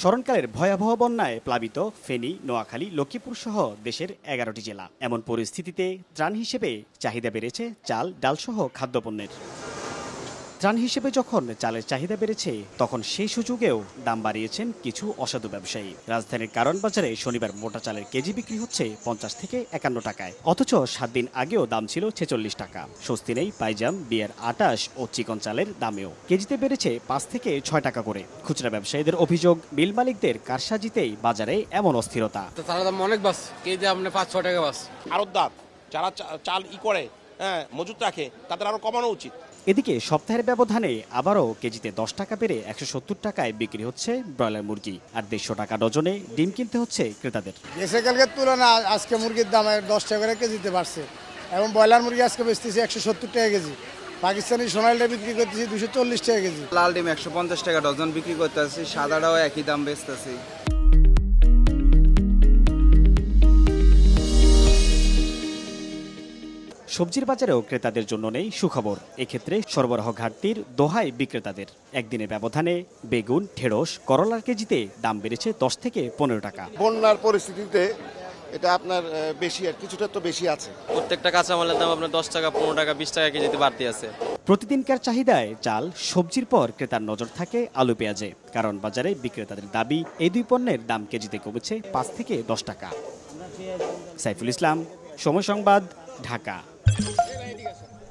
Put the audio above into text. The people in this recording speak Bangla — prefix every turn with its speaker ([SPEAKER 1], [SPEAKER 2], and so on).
[SPEAKER 1] স্মরণকালের ভয়াবহ বন্যায় প্লাবিত ফেনী নোয়াখালী লক্ষ্মীপুর সহ দেশের এগারোটি জেলা এমন পরিস্থিতিতে ত্রাণ হিসেবে চাহিদা বেড়েছে চাল ডালসহ খাদ্যপণ্যের ত্রাণ হিসেবে যখন চালের চাহিদা বেড়েছে তখন সেই সুযোগেও দাম বাড়িয়েছেন কিছু অসাধু ব্যবসায়ী রাজধানীর কারণ বাজারে শনিবার মোটা চালের কেজি বিক্রি হচ্ছে পঞ্চাশ থেকে একান্ন টাকায় অথচ সাত দিন আগেও দাম ছিল ছেচল্লিশ টাকা স্বস্তি নেই পাইজাম বিয়ের আটাশ ও চিকন চালের দামেও কেজিতে বেড়েছে পাঁচ থেকে ছয় টাকা করে খুচরা ব্যবসায়ীদের অভিযোগ মিল মালিকদের কারসাজিতেই বাজারে এমন অস্থিরতা
[SPEAKER 2] তারা দাম অনেক বাস কেজি আপনি পাঁচ ছয় টাকা বাস আরো দাম যারা চাল ই করে হ্যাঁ, মজুত রাখে তাদের আরও কমানো উচিত
[SPEAKER 1] এদিকে সপ্তাহের ব্যবধানে আবারও কেজিতে দশ টাকা বেড়ে একশো সত্তর টাকায় বিক্রি হচ্ছে ব্রয়লার মুরগি আর দেড়শো টাকা ডজনে ডিম কিনতে হচ্ছে ক্রেতাদের
[SPEAKER 2] গেছেকালকের তুলনায় আজকে মুরগির দাম দশ টাকা করে কেজিতে বাড়ছে এবং ব্রয়লার মুরগি আজকে বেচতেছি একশো সত্তর টাকা কেজি পাকিস্তানি সোনালটা বিক্রি করতেছি দুশো চল্লিশ টাকা কেজি লাল ডিম একশো পঞ্চাশ টাকা ডজন বিক্রি করতেছি সাদাটাও একই দাম বেচতেছি
[SPEAKER 1] সবজির বাজারেও ক্রেতাদের জন্য নেই সুখবর এক্ষেত্রে সরবরাহ ঘাটতির দোহায় বিক্রেতাদের একদিনের ব্যবধানে বেগুন ঢেঁড়স করলার কেজিতে দাম বেড়েছে দশ থেকে পনেরো টাকা
[SPEAKER 2] বন্যার পরিস্থিতিতে এটা আপনার বেশি আর কিছুটা তো বেশি আছে প্রত্যেকটা কাঁচামালের দাম
[SPEAKER 1] আপনার দশ টাকা পনেরো টাকা বিশ টাকা কেজিতে বাড়তি আছে প্রতিদিনকার চাহিদায় চাল সবজির পর ক্রেতার নজর থাকে আলু পেঁয়াজে কারণ বাজারে বিক্রেতাদের দাবি এই দুই পণ্যের দাম কেজিতে কমেছে পাঁচ থেকে দশ টাকা সাইফুল ইসলাম সময় সংবাদ ঢাকা
[SPEAKER 2] Gracias.